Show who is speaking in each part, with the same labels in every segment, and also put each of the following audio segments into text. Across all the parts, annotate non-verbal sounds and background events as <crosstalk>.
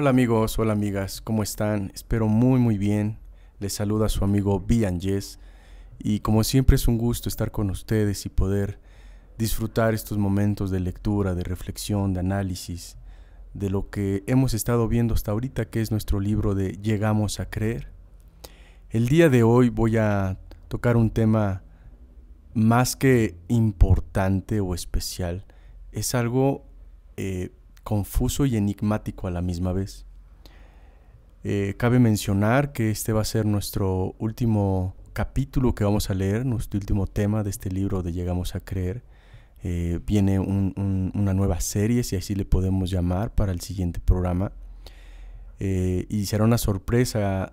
Speaker 1: Hola amigos, hola amigas, ¿cómo están? Espero muy muy bien. Les saluda su amigo Bian Yes y como siempre es un gusto estar con ustedes y poder disfrutar estos momentos de lectura, de reflexión, de análisis de lo que hemos estado viendo hasta ahorita, que es nuestro libro de Llegamos a creer. El día de hoy voy a tocar un tema más que importante o especial, es algo eh, confuso y enigmático a la misma vez. Eh, cabe mencionar que este va a ser nuestro último capítulo que vamos a leer, nuestro último tema de este libro de Llegamos a Creer. Eh, viene una nueva serie, si así le podemos llamar, para el siguiente programa. Eh, y será una sorpresa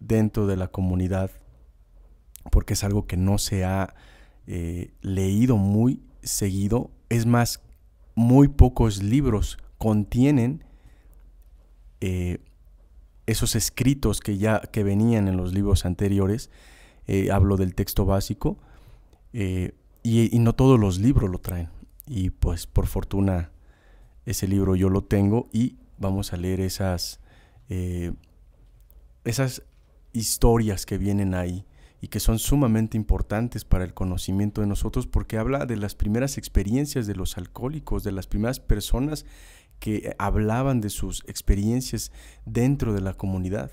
Speaker 1: dentro de la comunidad, porque es algo que no se ha leído muy seguido. Es más, muy pocos libros contienen eh, esos escritos que ya que venían en los libros anteriores. Eh, hablo del texto básico eh, y, y, no todos los libros lo traen. Y pues por fortuna ese libro yo lo tengo y vamos a leer esas, esas historias que vienen ahí y que son sumamente importantes para el conocimiento de nosotros porque habla de las primeras experiencias de los alcohólicos, de las primeras personas que hablaban de sus experiencias dentro de la comunidad.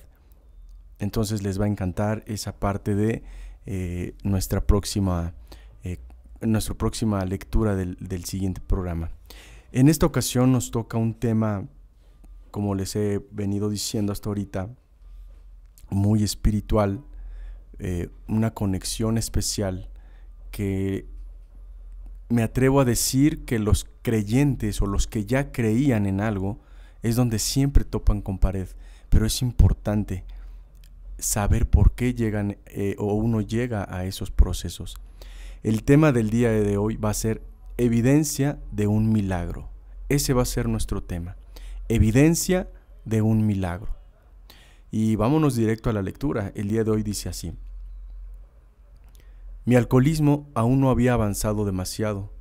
Speaker 1: Entonces les va a encantar esa parte de eh, nuestra, próxima, eh, nuestra próxima lectura del, del siguiente programa. En esta ocasión nos toca un tema, como les he venido diciendo hasta ahorita, muy espiritual, eh, una conexión especial que me atrevo a decir que los creyentes o los que ya creían en algo es donde siempre topan con pared, pero es importante saber por qué llegan eh, o uno llega a esos procesos. El tema del día de hoy va a ser evidencia de un milagro. Ese va a ser nuestro tema. Evidencia de un milagro. Y vámonos directo a la lectura. El día de hoy dice así. Mi alcoholismo aún no había avanzado demasiado,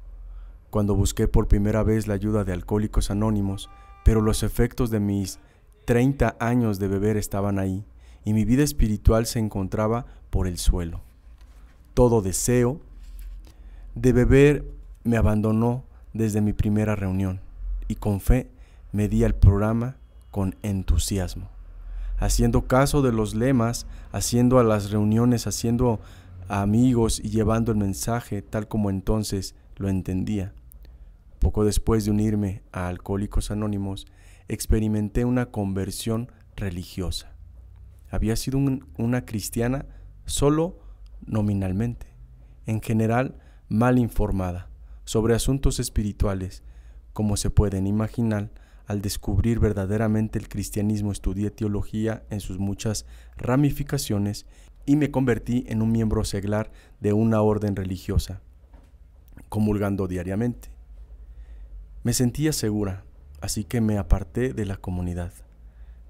Speaker 1: cuando busqué por primera vez la ayuda de Alcohólicos Anónimos, pero los efectos de mis 30 años de beber estaban ahí y mi vida espiritual se encontraba por el suelo. Todo deseo de beber me abandonó desde mi primera reunión y con fe me di al programa con entusiasmo, haciendo caso de los lemas, haciendo a las reuniones, haciendo amigos y llevando el mensaje tal como entonces lo entendía. Poco después de unirme a Alcohólicos Anónimos, experimenté una conversión religiosa. Había sido una cristiana solo nominalmente, en general mal informada sobre asuntos espirituales, como se pueden imaginar, al descubrir verdaderamente el cristianismo estudié teología en sus muchas ramificaciones y me convertí en un miembro seglar de una orden religiosa, comulgando diariamente. Me sentía segura, así que me aparté de la comunidad.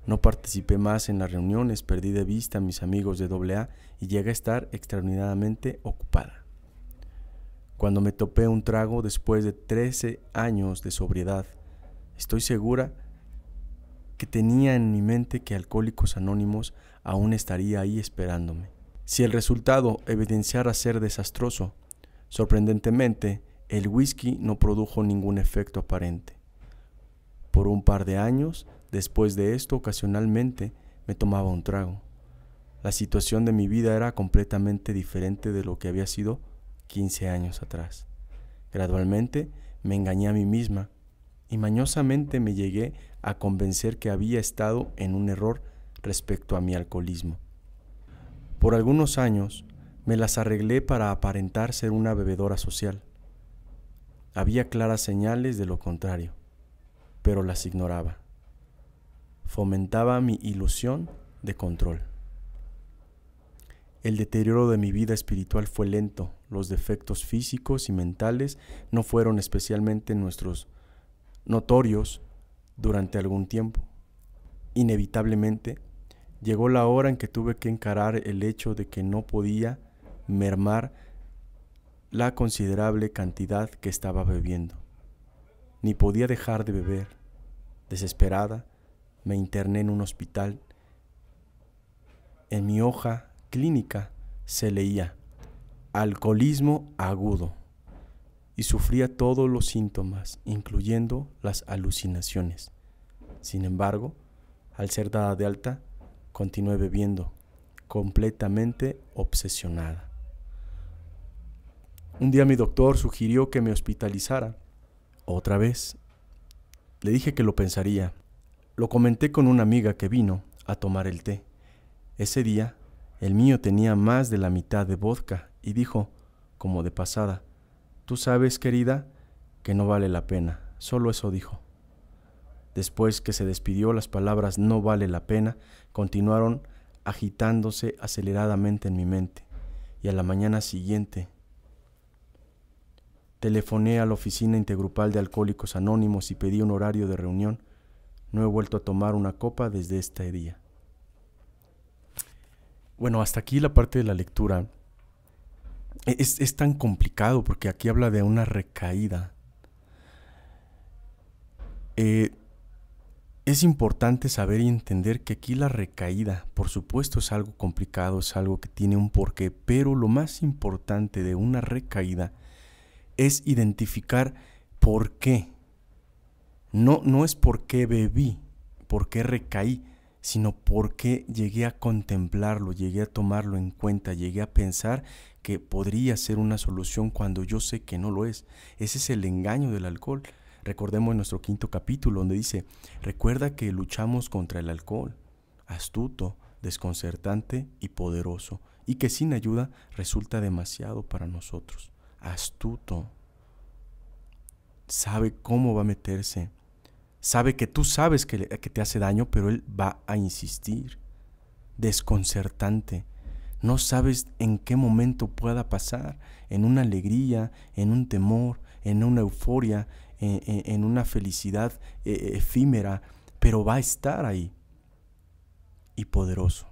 Speaker 1: No participé más en las reuniones, perdí de vista a mis amigos de AA y llegué a estar extraordinariamente ocupada. Cuando me topé un trago después de 13 años de sobriedad, estoy segura que tenía en mi mente que Alcohólicos Anónimos aún estaría ahí esperándome. Si el resultado evidenciara ser desastroso, sorprendentemente, el whisky no produjo ningún efecto aparente. Por un par de años, después de esto, ocasionalmente me tomaba un trago. La situación de mi vida era completamente diferente de lo que había sido 15 años atrás. Gradualmente me engañé a mí misma y mañosamente me llegué a convencer que había estado en un error respecto a mi alcoholismo. Por algunos años me las arreglé para aparentar ser una bebedora social. Había claras señales de lo contrario, pero las ignoraba. Fomentaba mi ilusión de control. El deterioro de mi vida espiritual fue lento, los defectos físicos y mentales no fueron especialmente nuestros notorios durante algún tiempo. Inevitablemente, llegó la hora en que tuve que encarar el hecho de que no podía mermar la considerable cantidad que estaba bebiendo. Ni podía dejar de beber. Desesperada, me interné en un hospital. En mi hoja clínica se leía alcoholismo agudo y sufría todos los síntomas, incluyendo las alucinaciones. Sin embargo, al ser dada de alta, continué bebiendo, completamente obsesionada. Un día mi doctor sugirió que me hospitalizara. Otra vez. Le dije que lo pensaría. Lo comenté con una amiga que vino a tomar el té. Ese día, el mío tenía más de la mitad de vodka y dijo, como de pasada, Tú sabes, querida, que no vale la pena. Solo eso dijo. Después que se despidió, las palabras no vale la pena continuaron agitándose aceleradamente en mi mente. Y a la mañana siguiente telefoné a la oficina intergrupal de alcohólicos anónimos y pedí un horario de reunión. No he vuelto a tomar una copa desde este día. Bueno, hasta aquí la parte de la lectura. E, es, tan complicado porque aquí habla de una recaída. Eh, es importante saber y entender que aquí la recaída, por supuesto, es algo complicado, es algo que tiene un porqué, pero lo más importante de una recaída es identificar por qué. No, no es por qué bebí, por qué recaí, sino porque llegué a contemplarlo, llegué a tomarlo en cuenta, llegué a pensar que podría ser una solución cuando yo sé que no lo es. Ese es el engaño del alcohol. Recordemos nuestro quinto capítulo donde dice, recuerda que luchamos contra el alcohol, astuto, desconcertante y poderoso, y que sin ayuda resulta demasiado para nosotros. Astuto, sabe cómo va a meterse Sabe que tú sabes que, te hace daño, pero él va a insistir. Desconcertante. No sabes en qué momento pueda pasar, en una alegría, en un temor, en una euforia, en, una felicidad eh, efímera, pero va a estar ahí. Y poderoso.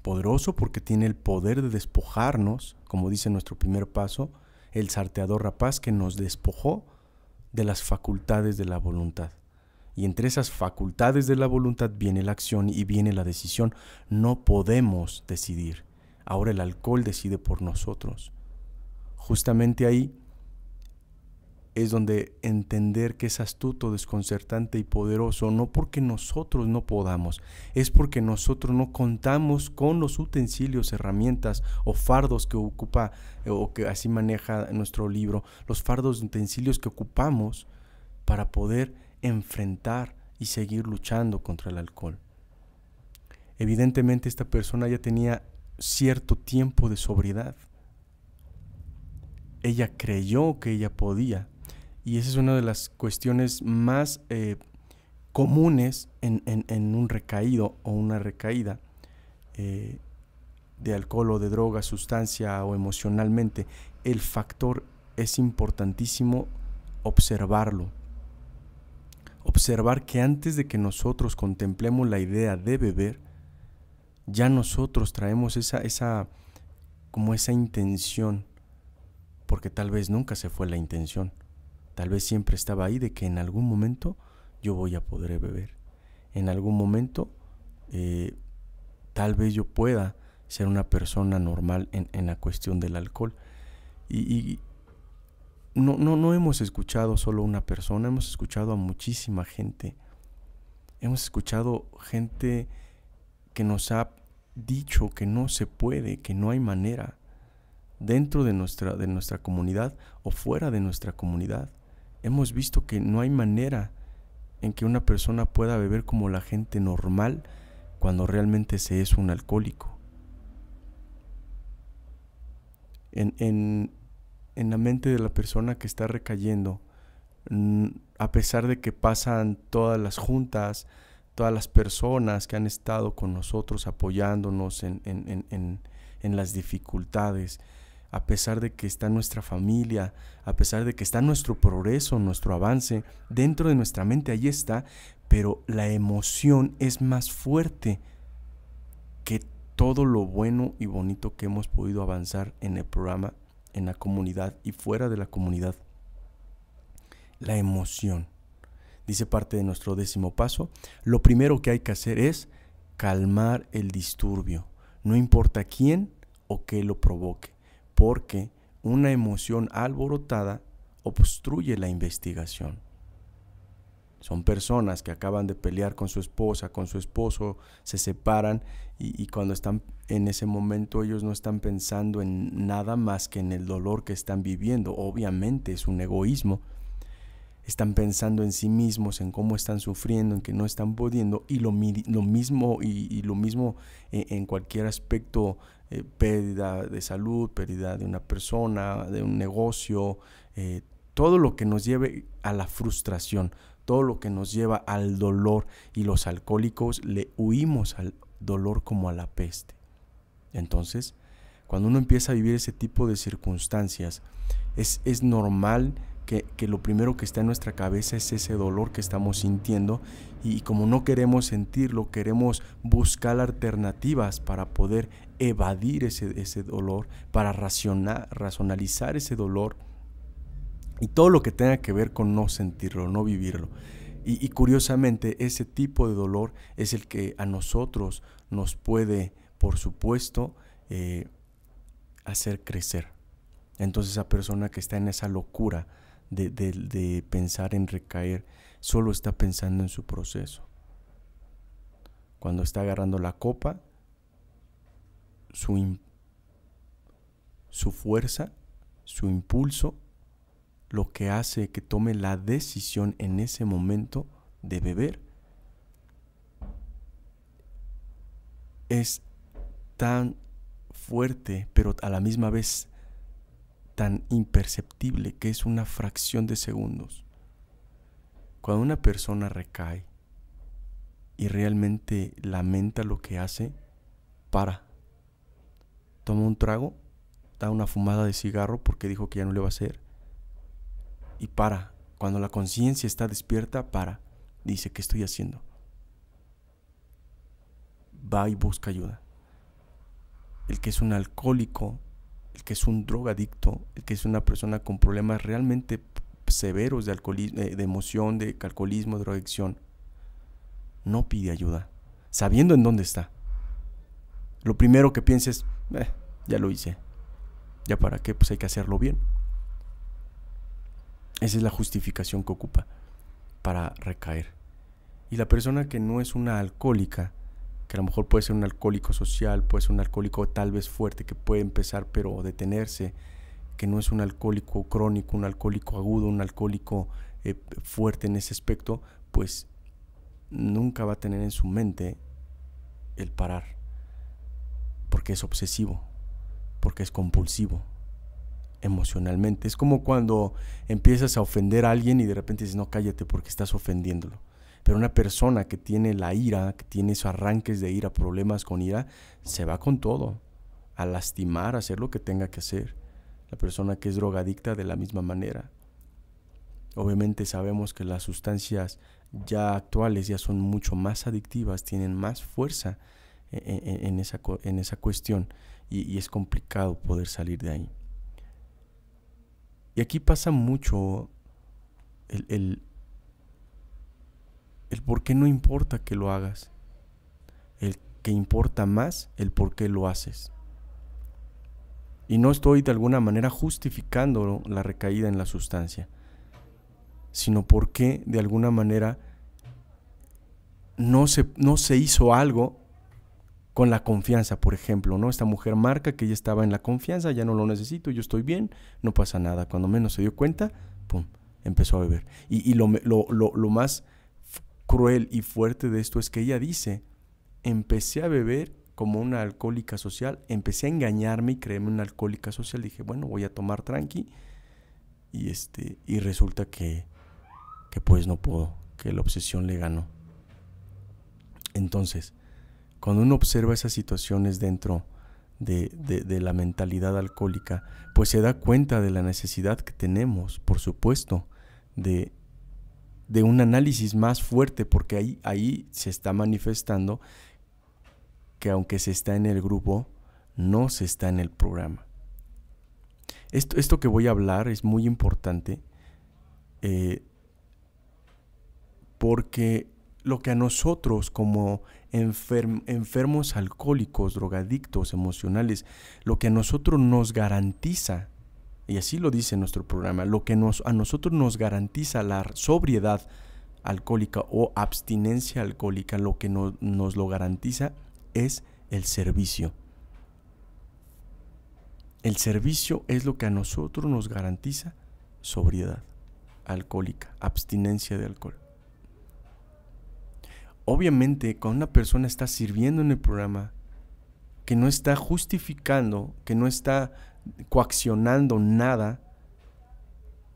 Speaker 1: Poderoso porque tiene el poder de despojarnos, como dice nuestro primer paso, el sarteador rapaz que nos despojó de las facultades de la voluntad. Y entre esas facultades de la voluntad viene la acción y viene la decisión. No podemos decidir. Ahora el alcohol decide por nosotros. Justamente ahí es donde entender que es astuto, desconcertante y poderoso, no porque nosotros no podamos, es porque nosotros no contamos con los utensilios, herramientas o fardos que ocupa eh, o que así maneja nuestro libro, los fardos, utensilios que ocupamos para poder enfrentar y seguir luchando contra el alcohol. Evidentemente esta persona ya tenía cierto tiempo de sobriedad. Ella creyó que ella podía y esa es una de las cuestiones más eh, comunes en, un recaído o una recaída eh, de alcohol o de droga, sustancia o emocionalmente. El factor es importantísimo observarlo. Observar que antes de que nosotros contemplemos la idea de beber, ya nosotros traemos esa, esa, como esa intención, porque tal vez nunca se fue la intención. Tal vez siempre estaba ahí de que en algún momento yo voy a poder beber. En algún momento eh, tal vez yo pueda ser una persona normal en, la cuestión del alcohol. Y, y no, no, hemos escuchado solo una persona, hemos escuchado a muchísima gente. Hemos escuchado gente que nos ha dicho que no se puede, que no hay manera dentro de nuestra, de nuestra comunidad o fuera de nuestra comunidad hemos visto que no hay manera en que una persona pueda beber como la gente normal cuando realmente se es un alcohólico. En, la mente de la persona que está recayendo, mm, a pesar de que pasan todas las juntas, todas las personas que han estado con nosotros apoyándonos en, en las dificultades, a pesar de que está nuestra familia, a pesar de que está nuestro progreso, nuestro avance, dentro de nuestra mente ahí está, pero la emoción es más fuerte que todo lo bueno y bonito que hemos podido avanzar en el programa, en la comunidad y fuera de la comunidad. La emoción. Dice parte de nuestro décimo paso, lo primero que hay que hacer es calmar el disturbio, no importa quién o qué lo provoque porque una emoción alborotada obstruye la investigación. Son personas que acaban de pelear con su esposa, con su esposo, se separan y, cuando están en ese momento ellos no están pensando en nada más que en el dolor que están viviendo. Obviamente es un egoísmo están pensando en sí mismos, en cómo están sufriendo, en que no están pudiendo, y lo, lo mismo, y, lo mismo eh, en, cualquier aspecto, eh, pérdida de salud, pérdida de una persona, de un negocio, eh, todo lo que nos lleve a la frustración, todo lo que nos lleva al dolor, y los alcohólicos le huimos al dolor como a la peste. Entonces, cuando uno empieza a vivir ese tipo de circunstancias, es, es normal que, lo primero que está en nuestra cabeza es ese dolor que estamos sintiendo y, como no queremos sentirlo, queremos buscar alternativas para poder evadir ese, dolor, para racionar, racionalizar ese dolor y todo lo que tenga que ver con no sentirlo, no vivirlo. Y, curiosamente, ese tipo de dolor es el que a nosotros nos puede, por supuesto, eh, hacer crecer. Entonces esa persona que está en esa locura de, pensar en recaer, solo está pensando en su proceso. Cuando está agarrando la copa, su, su fuerza, su impulso, lo que hace que tome la decisión en ese momento de beber, es tan fuerte, pero a la misma vez tan imperceptible que es una fracción de segundos. Cuando una persona recae y realmente lamenta lo que hace, para. Toma un trago, da una fumada de cigarro porque dijo que ya no le va a hacer y para. Cuando la conciencia está despierta, para. Dice, ¿qué estoy haciendo? Va y busca ayuda. El que es un alcohólico el que es un drogadicto, el que es una persona con problemas realmente severos de, alcoholismo, eh, de emoción, de alcoholismo, de drogadicción, no pide ayuda, sabiendo en dónde está. Lo primero que piensa es, eh, ya lo hice, ya para qué, pues hay que hacerlo bien. Esa es la justificación que ocupa para recaer. Y la persona que no es una alcohólica que a lo mejor puede ser un alcohólico social, puede ser un alcohólico tal vez fuerte que puede empezar pero detenerse, que no es un alcohólico crónico, un alcohólico agudo, un alcohólico eh, fuerte en ese aspecto, pues nunca va a tener en su mente el parar, porque es obsesivo, porque es compulsivo emocionalmente. Es como cuando empiezas a ofender a alguien y de repente dices, no, cállate porque estás ofendiéndolo. Pero una persona que tiene la ira, que tiene esos arranques de ira, problemas con ira, se va con todo a lastimar, a hacer lo que tenga que hacer. La persona que es drogadicta de la misma manera. Obviamente sabemos que las sustancias ya actuales ya son mucho más adictivas, tienen más fuerza e, e, e, en, esa, en esa, cuestión y, es complicado poder salir de ahí. Y aquí pasa mucho el, ¿Por qué no importa que lo hagas. El que importa más el por qué lo haces. Y no estoy de alguna manera justificando la recaída en la sustancia, sino porque de alguna manera no se, no se hizo algo con la confianza, por ejemplo, ¿no? Esta mujer marca que ya estaba en la confianza, ya no lo necesito, yo estoy bien, no pasa nada. Cuando menos se dio cuenta, pum, empezó a beber. Y, lo, lo, lo, lo, más cruel y fuerte de esto es que ella dice, empecé a beber como una alcohólica social, empecé a engañarme y creerme una alcohólica social, dije, bueno, voy a tomar tranqui y este y resulta que pues no puedo, que la obsesión le ganó. Entonces, cuando uno observa esas situaciones dentro de, la mentalidad alcohólica, pues se da cuenta de la necesidad que tenemos, por supuesto, de, de un análisis más fuerte, porque ahí, ahí se está manifestando que aunque se está en el grupo, no se está en el programa. Esto, esto que voy a hablar es muy importante eh, porque lo que a nosotros como enfermos alcohólicos, drogadictos, emocionales, lo que a nosotros nos garantiza y así lo dice nuestro programa, lo que nos, a nosotros nos garantiza la sobriedad alcohólica o abstinencia alcohólica, lo que no, nos lo garantiza es el servicio. El servicio es lo que a nosotros nos garantiza sobriedad alcohólica, abstinencia de alcohol. Obviamente, cuando una persona está sirviendo en el programa, que no está justificando, que no está coaccionando nada.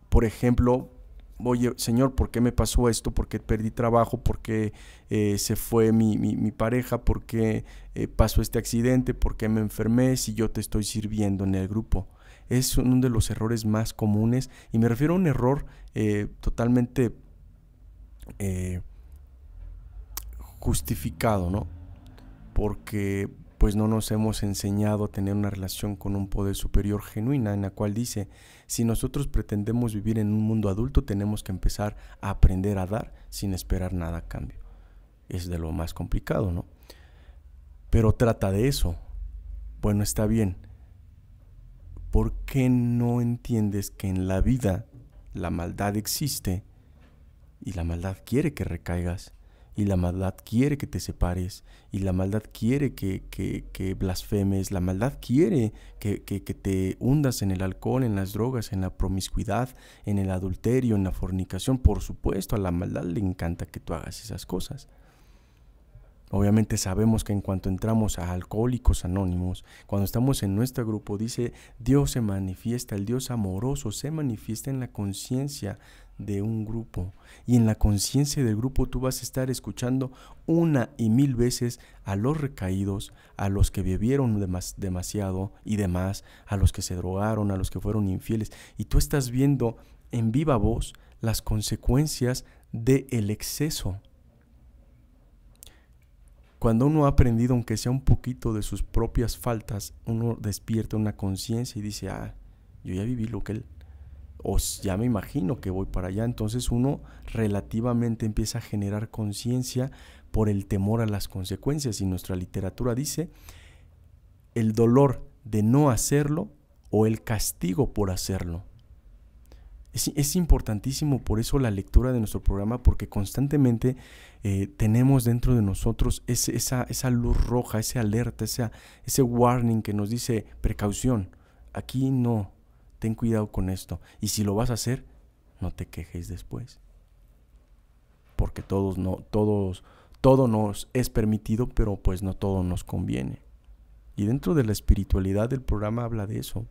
Speaker 1: Por ejemplo, oye, Señor, ¿por qué me pasó esto? ¿Por qué perdí trabajo? ¿Por qué eh, se fue mi, pareja? ¿Por qué eh, pasó este accidente? ¿Por qué me enfermé si yo te estoy sirviendo en el grupo? Es uno de los errores más comunes y me refiero a un error eh, totalmente justificado, ¿no? Porque pues no nos hemos enseñado a tener una relación con un poder superior genuina, en la cual dice, si nosotros pretendemos vivir en un mundo adulto, tenemos que empezar a aprender a dar sin esperar nada a cambio. Es de lo más complicado, ¿no? Pero trata de eso. Bueno, está bien. ¿Por qué no entiendes que en la vida la maldad existe y la maldad quiere que recaigas? y la maldad quiere que te separes, y la maldad quiere que, blasfemes, la maldad quiere que, que, te hundas en el alcohol, en las drogas, en la promiscuidad, en el adulterio, en la fornicación. Por supuesto, a la maldad le encanta que tú hagas esas cosas. Obviamente sabemos que en cuanto entramos a Alcohólicos Anónimos, cuando estamos en nuestro grupo, dice, Dios se manifiesta, el Dios amoroso se manifiesta en la conciencia de un grupo. Y en la conciencia del grupo tú vas a estar escuchando una y mil veces a los recaídos, a los que bebieron demasiado y demás, a los que se drogaron, a los que fueron infieles. Y tú estás viendo en viva voz las consecuencias del el exceso. Cuando uno ha aprendido, aunque sea un poquito de sus propias faltas, uno despierta una conciencia y dice, ah, yo ya viví lo que él o ya me imagino que voy para allá, entonces uno relativamente empieza a generar conciencia por el temor a las consecuencias y nuestra literatura dice el dolor de no hacerlo o el castigo por hacerlo. Es, es importantísimo por eso la lectura de nuestro programa porque constantemente eh, tenemos dentro de nosotros esa, esa, luz roja, ese alerta, esa, ese warning que nos dice precaución, aquí no, ten cuidado con esto. Y si lo vas a hacer, no te quejes después. Porque todos no, todos, todo nos es permitido, pero pues no todo nos conviene. Y dentro de la espiritualidad del programa habla de eso.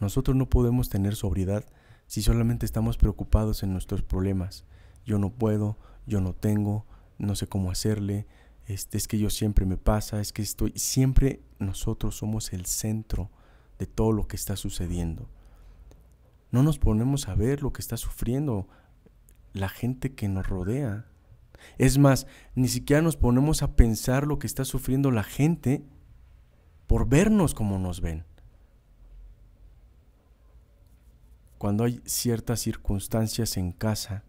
Speaker 1: Nosotros no podemos tener sobriedad si solamente estamos preocupados en nuestros problemas. Yo no puedo, yo no tengo, no sé cómo hacerle, este, es que yo siempre me pasa, es que estoy, siempre nosotros somos el centro de todo lo que está sucediendo. No nos ponemos a ver lo que está sufriendo la gente que nos rodea. Es más, ni siquiera nos ponemos a pensar lo que está sufriendo la gente por vernos como nos ven. Cuando hay ciertas circunstancias en casa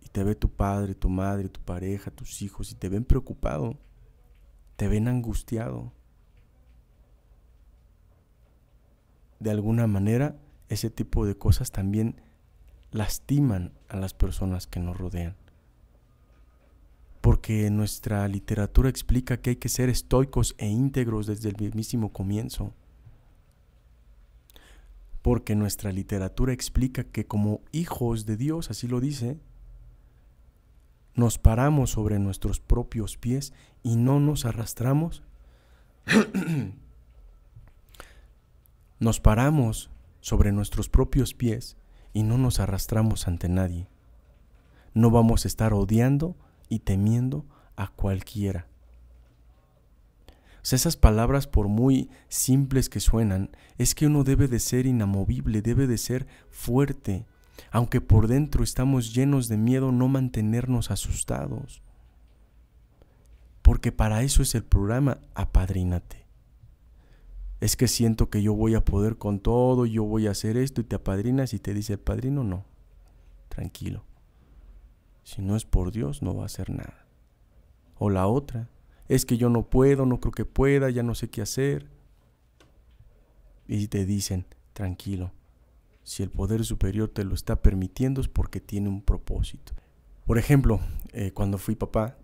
Speaker 1: y te ve tu padre, tu madre, tu pareja, tus hijos y te ven preocupado, te ven angustiado, de alguna manera ese tipo de cosas también lastiman a las personas que nos rodean. Porque nuestra literatura explica que hay que ser estoicos e íntegros desde el mismísimo comienzo. Porque nuestra literatura explica que como hijos de Dios, así lo dice, nos paramos sobre nuestros propios pies y no nos arrastramos <clears throat> Nos paramos sobre nuestros propios pies y no nos arrastramos ante nadie. No vamos a estar odiando y temiendo a cualquiera. esas palabras, por muy simples que suenan, es que uno debe de ser inamovible, debe de ser fuerte, aunque por dentro estamos llenos de miedo, no mantenernos asustados. Porque para eso es el programa Apadrínate es que siento que yo voy a poder con todo, yo voy a hacer esto y te apadrinas y te dice el padrino, no, tranquilo. Si no es por Dios, no va a hacer nada. O la otra, es que yo no puedo, no creo que pueda, ya no sé qué hacer. Y te dicen, tranquilo, si el poder superior te lo está permitiendo es porque tiene un propósito. Por ejemplo, eh, cuando fui papá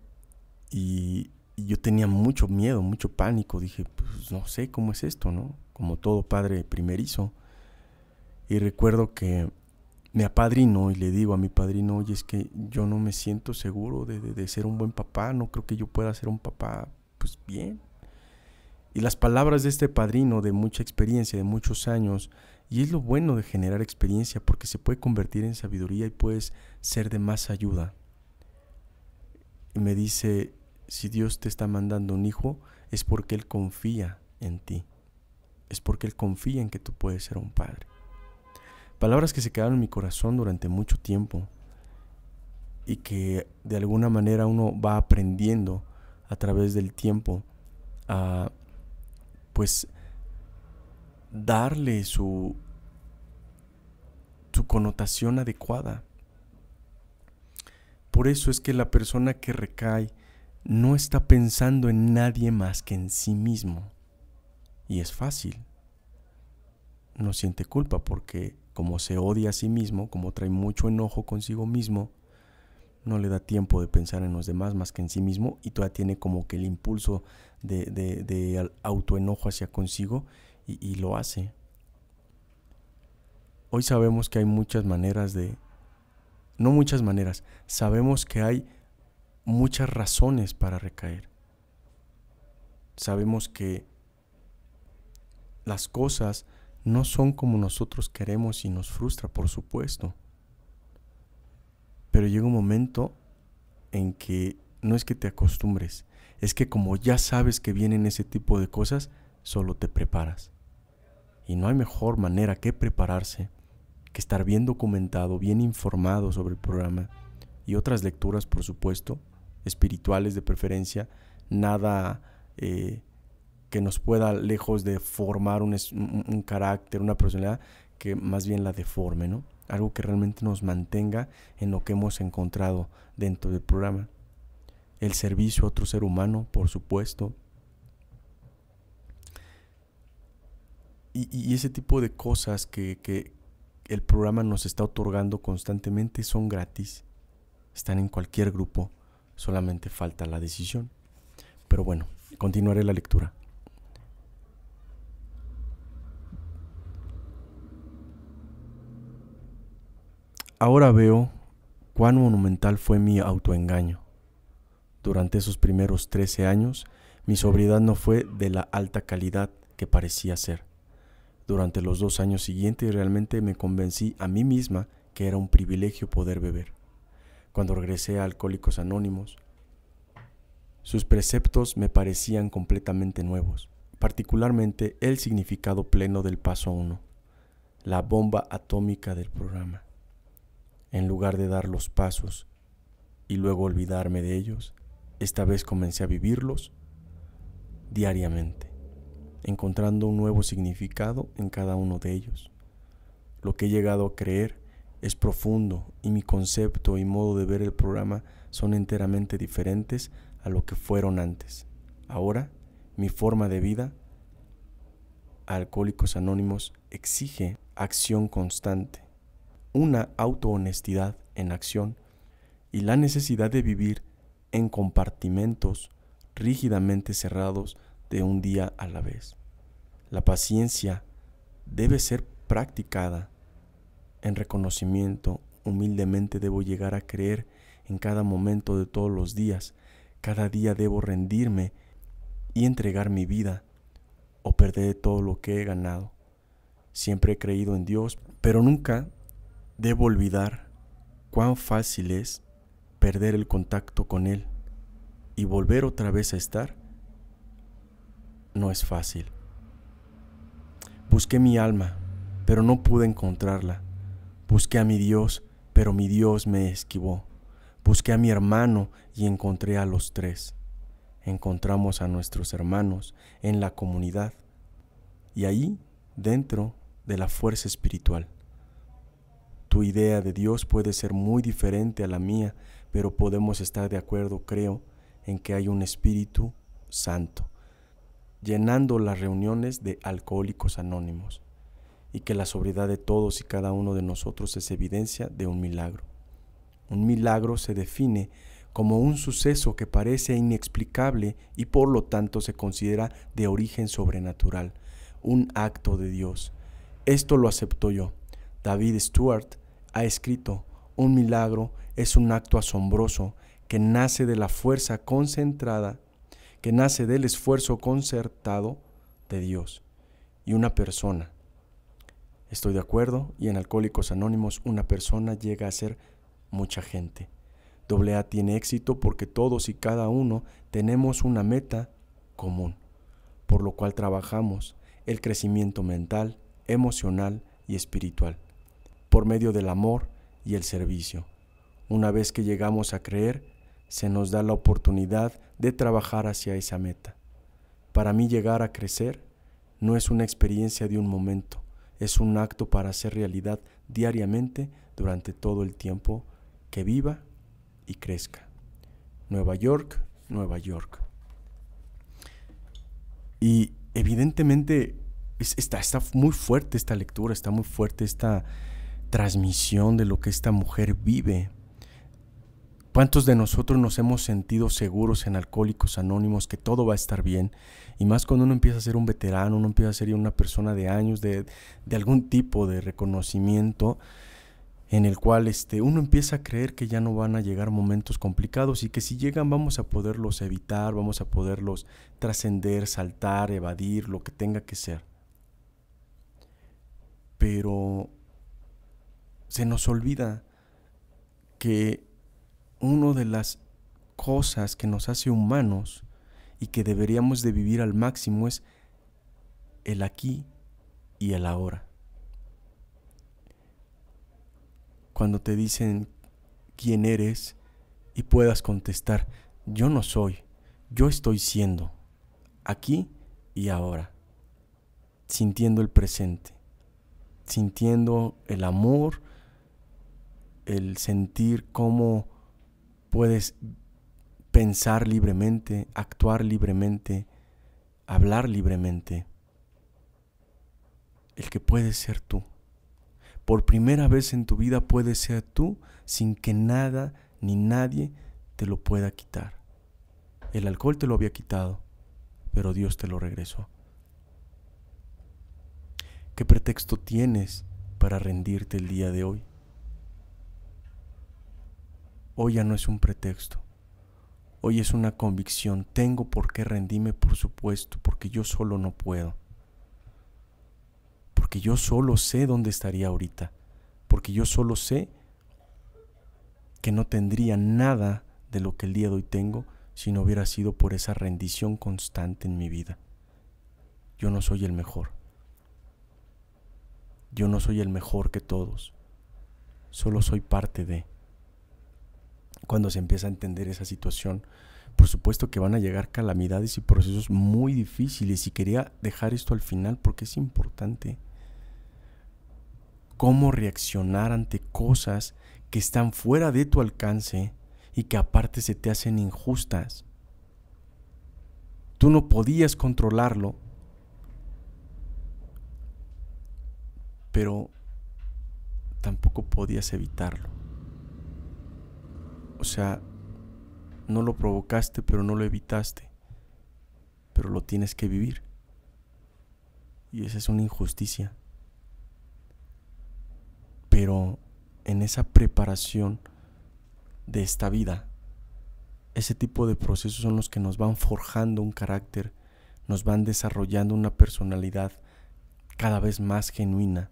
Speaker 1: y y yo tenía mucho miedo, mucho pánico. Dije, pues no sé cómo es esto, ¿no? Como todo padre primerizo. Y recuerdo que me apadrino y le digo a mi padrino, oye, es que yo no me siento seguro de, ser un buen papá, no creo que yo pueda ser un papá, pues bien. Y las palabras de este padrino de mucha experiencia, de muchos años, y es lo bueno de generar experiencia porque se puede convertir en sabiduría y puedes ser de más ayuda. Y me dice, si Dios te está mandando un hijo, es porque Él confía en ti. Es porque Él confía en que tú puedes ser un padre. Palabras que se quedaron en mi corazón durante mucho tiempo y que de alguna manera uno va aprendiendo a través del tiempo a pues darle su, su connotación adecuada. Por eso es que la persona que recae no está pensando en nadie más que en sí mismo. Y es fácil. No siente culpa porque como se odia a sí mismo, como trae mucho enojo consigo mismo, no le da tiempo de pensar en los demás más que en sí mismo y todavía tiene como que el impulso de, de, autoenojo hacia consigo y lo hace. Hoy sabemos que hay muchas maneras de... No muchas maneras, sabemos que hay muchas razones para recaer. Sabemos que las cosas no son como nosotros queremos y nos frustra, por supuesto. Pero llega un momento en que no es que te acostumbres, es que como ya sabes que vienen ese tipo de cosas, solo te preparas. Y no hay mejor manera que prepararse que estar bien documentado, bien informado sobre el programa y otras lecturas, por supuesto, espirituales de preferencia, nada eh, que nos pueda lejos de formar un, carácter, una personalidad que más bien la deforme, ¿no? Algo que realmente nos mantenga en lo que hemos encontrado dentro del programa. El servicio a otro ser humano, por supuesto. Y, ese tipo de cosas que, que el programa nos está otorgando constantemente son gratis. Están en cualquier grupo solamente falta la decisión. Pero bueno, continuaré la lectura. Ahora veo cuán monumental fue mi autoengaño. Durante esos primeros 13 años, mi sobriedad no fue de la alta calidad que parecía ser. Durante los dos años siguientes realmente me convencí a mí misma que era un privilegio poder beber cuando regresé a Alcohólicos Anónimos. Sus preceptos me parecían completamente nuevos, particularmente el significado pleno del paso 1, la bomba atómica del programa. En lugar de dar los pasos y luego olvidarme de ellos, esta vez comencé a vivirlos diariamente, encontrando un nuevo significado en cada uno de ellos. Lo que he llegado a creer es profundo y mi concepto y modo de ver el programa son enteramente diferentes a lo que fueron antes. Ahora, mi forma de vida Alcohólicos Anónimos exige acción constante, una autohonestidad en acción y la necesidad de vivir en compartimentos rígidamente cerrados de un día a la vez. La paciencia debe ser practicada en reconocimiento, humildemente debo llegar a creer en cada momento de todos los días. Cada día debo rendirme y entregar mi vida o perder todo lo que he ganado. Siempre he creído en Dios, pero nunca debo olvidar cuán fácil es perder el contacto con Él y volver otra vez a estar. No es fácil. Busqué mi alma, pero no pude encontrarla. Busqué a mi Dios, pero mi Dios me esquivó. Busqué a mi hermano y encontré a los tres. Encontramos a nuestros hermanos en la comunidad y ahí dentro de la fuerza espiritual. Tu idea de Dios puede ser muy diferente a la mía, pero podemos estar de acuerdo, creo, en que hay un Espíritu Santo, llenando las reuniones de alcohólicos anónimos y que la sobriedad de todos y cada uno de nosotros es evidencia de un milagro. Un milagro se define como un suceso que parece inexplicable y por lo tanto se considera de origen sobrenatural, un acto de Dios. Esto lo acepto yo. David Stewart ha escrito, un milagro es un acto asombroso que nace de la fuerza concentrada, que nace del esfuerzo concertado de Dios. Y una persona, Estoy de acuerdo y en Alcohólicos Anónimos una persona llega a ser mucha gente. AA tiene éxito porque todos y cada uno tenemos una meta común, por lo cual trabajamos el crecimiento mental, emocional y espiritual, por medio del amor y el servicio. Una vez que llegamos a creer, se nos da la oportunidad de trabajar hacia esa meta. Para mí llegar a crecer no es una experiencia de un momento, es un acto para hacer realidad diariamente durante todo el tiempo que viva y crezca. Nueva York, Nueva York. Y evidentemente está, está muy fuerte esta lectura, está muy fuerte esta transmisión de lo que esta mujer vive ¿Cuántos de nosotros nos hemos sentido seguros en Alcohólicos Anónimos que todo va a estar bien? Y más cuando uno empieza a ser un veterano, uno empieza a ser una persona de años, de, de algún tipo de reconocimiento, en el cual este, uno empieza a creer que ya no van a llegar momentos complicados y que si llegan vamos a poderlos evitar, vamos a poderlos trascender, saltar, evadir, lo que tenga que ser. Pero se nos olvida que una de las cosas que nos hace humanos y que deberíamos de vivir al máximo es el aquí y el ahora. Cuando te dicen quién eres y puedas contestar, yo no soy, yo estoy siendo, aquí y ahora, sintiendo el presente, sintiendo el amor, el sentir cómo puedes pensar libremente, actuar libremente, hablar libremente. El que puedes ser tú. Por primera vez en tu vida puedes ser tú sin que nada ni nadie te lo pueda quitar. El alcohol te lo había quitado, pero Dios te lo regresó. ¿Qué pretexto tienes para rendirte el día de hoy? Hoy ya no es un pretexto. Hoy es una convicción. Tengo por qué rendirme, por supuesto, porque yo solo no puedo. Porque yo solo sé dónde estaría ahorita. Porque yo solo sé que no tendría nada de lo que el día de hoy tengo si no hubiera sido por esa rendición constante en mi vida. Yo no soy el mejor. Yo no soy el mejor que todos. Solo soy parte de cuando se empieza a entender esa situación, por supuesto que van a llegar calamidades y procesos muy difíciles. Y quería dejar esto al final porque es importante. Cómo reaccionar ante cosas que están fuera de tu alcance y que aparte se te hacen injustas. Tú no podías controlarlo, pero tampoco podías evitarlo. O sea, no lo provocaste, pero no lo evitaste. Pero lo tienes que vivir. Y esa es una injusticia. Pero en esa preparación de esta vida, ese tipo de procesos son los que nos van forjando un carácter, nos van desarrollando una personalidad cada vez más genuina.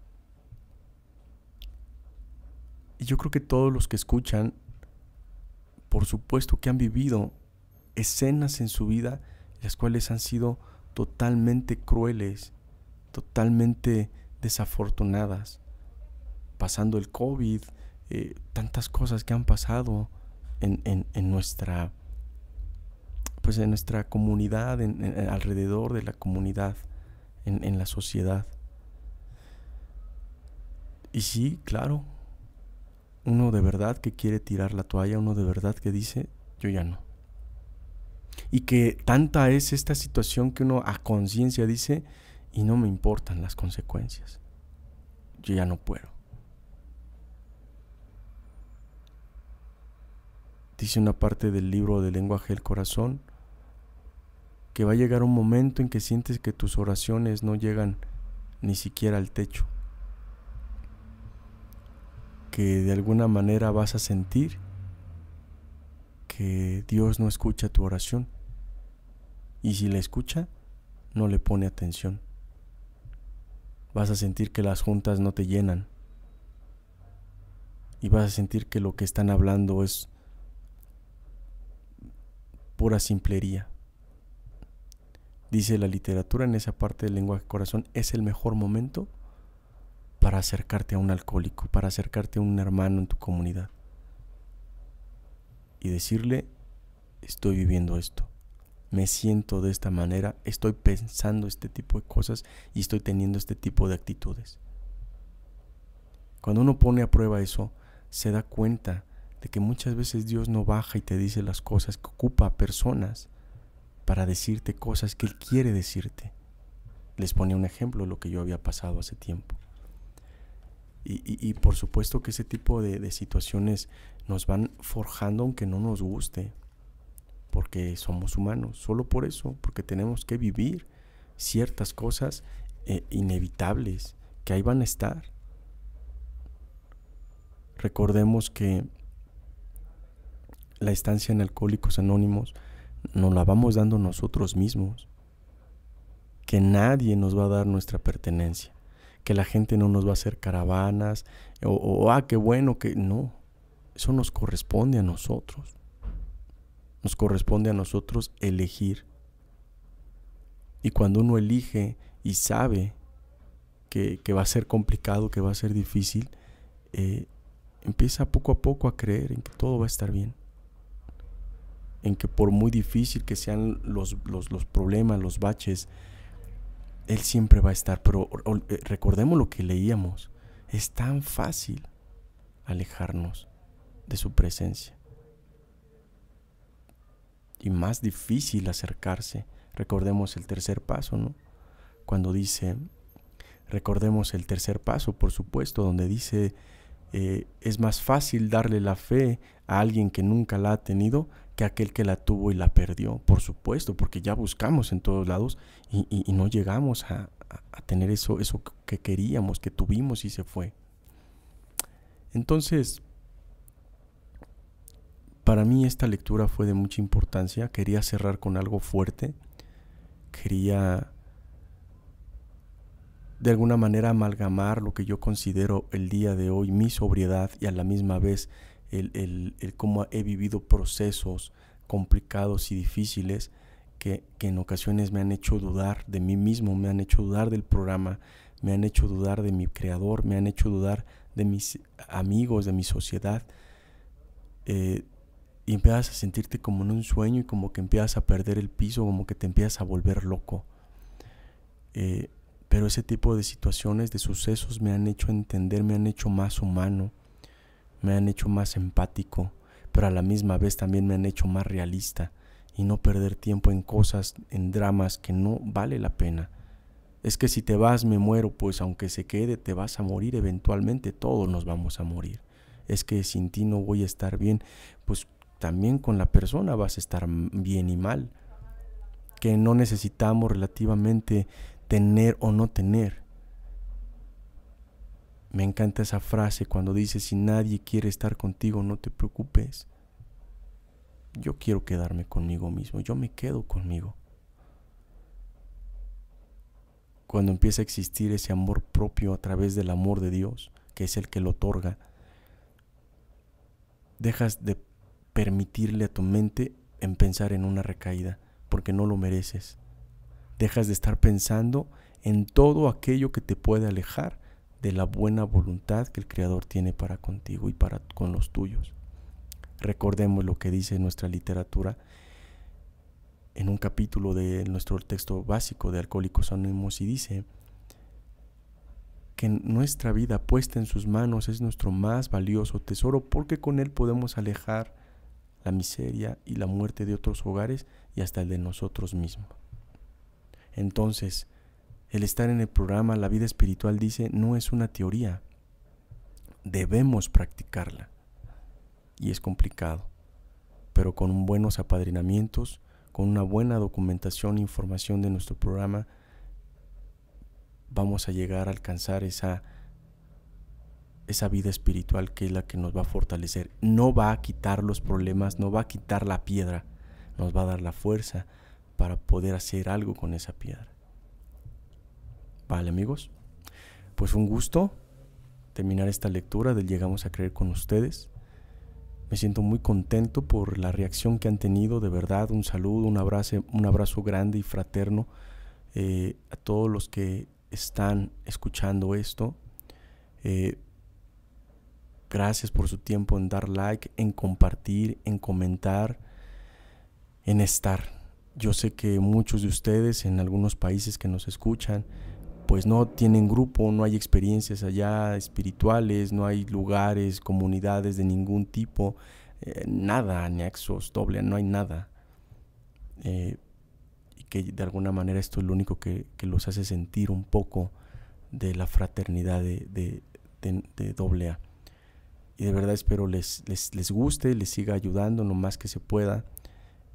Speaker 1: Y yo creo que todos los que escuchan por supuesto que han vivido escenas en su vida las cuales han sido totalmente crueles, totalmente desafortunadas, pasando el COVID, eh, tantas cosas que han pasado en, nuestra pues en nuestra comunidad, alrededor de la comunidad, en la sociedad. Y sí, claro, uno de verdad que quiere tirar la toalla, uno de verdad que dice, yo ya no. Y que tanta es esta situación que uno a conciencia dice, y no me importan las consecuencias, yo ya no puedo. Dice una parte del libro de lenguaje del corazón, que va a llegar un momento en que sientes que tus oraciones no llegan ni siquiera al techo que de alguna manera vas a sentir que Dios no escucha tu oración. Y si la escucha, no le pone atención. Vas a sentir que las juntas no te llenan. Y vas a sentir que lo que están hablando es pura simplería. Dice la literatura en esa parte del lenguaje corazón, es el mejor momento para acercarte a un alcohólico, para acercarte a un hermano en tu comunidad y decirle, estoy viviendo esto, me siento de esta manera, estoy pensando este tipo de cosas y estoy teniendo este tipo de actitudes. Cuando uno pone a prueba eso, se da cuenta de que muchas veces Dios no baja y te dice las cosas, que ocupa a personas para decirte cosas que Él quiere decirte. Les ponía un ejemplo de lo que yo había pasado hace tiempo. Y, por supuesto que ese tipo de, situaciones nos van forjando aunque no nos guste, porque somos humanos, solo por eso, porque tenemos que vivir ciertas cosas eh, inevitables que ahí van a estar. Recordemos que la estancia en Alcohólicos Anónimos nos la vamos dando nosotros mismos, que nadie nos va a dar nuestra pertenencia que la gente no nos va a hacer caravanas, o, ah, qué bueno que no, eso nos corresponde a nosotros. Nos corresponde a nosotros elegir. Y cuando uno elige y sabe que, va a ser complicado, que va a ser difícil, eh, empieza poco a poco a creer en que todo va a estar bien. En que por muy difícil que sean los, los problemas, los baches, él siempre va a estar, pero eh, recordemos lo que leíamos. Es tan fácil alejarnos de su presencia. Y más difícil acercarse. Recordemos el tercer paso, ¿no? Cuando dice, recordemos el tercer paso, por supuesto, donde dice, eh, es más fácil darle la fe a alguien que nunca la ha tenido que aquel que la tuvo y la perdió, por supuesto, porque ya buscamos en todos lados y, no llegamos a, tener eso, eso que queríamos, que tuvimos y se fue. Entonces, para mí esta lectura fue de mucha importancia, quería cerrar con algo fuerte, quería de alguna manera amalgamar lo que yo considero el día de hoy mi sobriedad y a la misma vez el, cómo he vivido procesos complicados y difíciles que, en ocasiones me han hecho dudar de mí mismo, me han hecho dudar del programa, me han hecho dudar de mi creador, me han hecho dudar de mis amigos, de mi sociedad. Eh, y empiezas a sentirte como en un sueño y como que empiezas a perder el piso, como que te empiezas a volver loco. Eh, pero ese tipo de situaciones, de sucesos me han hecho entender, me han hecho más humano me han hecho más empático, pero a la misma vez también me han hecho más realista y no perder tiempo en cosas, en dramas que no vale la pena. Es que si te vas me muero, pues aunque se quede te vas a morir eventualmente, todos nos vamos a morir. Es que sin ti no voy a estar bien, pues también con la persona vas a estar bien y mal. Que no necesitamos relativamente tener o no tener. Me encanta esa frase cuando dice, si nadie quiere estar contigo, no te preocupes. Yo quiero quedarme conmigo mismo, yo me quedo conmigo. Cuando empieza a existir ese amor propio a través del amor de Dios, que es el que lo otorga, dejas de permitirle a tu mente en pensar en una recaída, porque no lo mereces. Dejas de estar pensando en todo aquello que te puede alejar de la buena voluntad que el Creador tiene para contigo y para con los tuyos. Recordemos lo que dice nuestra literatura en un capítulo de nuestro texto básico de Alcohólicos Anónimos y dice que nuestra vida puesta en sus manos es nuestro más valioso tesoro porque con él podemos alejar la miseria y la muerte de otros hogares y hasta el de nosotros mismos. Entonces, el estar en el programa La vida espiritual dice no es una teoría. Debemos practicarla. Y es complicado. Pero con buenos apadrinamientos, con una buena documentación e información de nuestro programa, vamos a llegar a alcanzar esa, esa vida espiritual que es la que nos va a fortalecer. No va a quitar los problemas, no va a quitar la piedra, nos va a dar la fuerza para poder hacer algo con esa piedra. Vale amigos, pues un gusto terminar esta lectura del Llegamos a Creer con ustedes. Me siento muy contento por la reacción que han tenido, de verdad, un saludo, un abrazo, un abrazo grande y fraterno eh, a todos los que están escuchando esto. Eh, gracias por su tiempo en dar like, en compartir, en comentar, en estar. Yo sé que muchos de ustedes en algunos países que nos escuchan, pues no tienen grupo, no hay experiencias allá espirituales, no hay lugares, comunidades de ningún tipo, eh, nada, anexos, doble, no hay nada. Eh, y que de alguna manera esto es lo único que, los hace sentir un poco de la fraternidad de, de, doble A. Y de verdad espero les, les, les guste, les siga ayudando lo más que se pueda.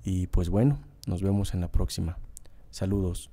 Speaker 1: Y pues bueno, nos vemos en la próxima. Saludos.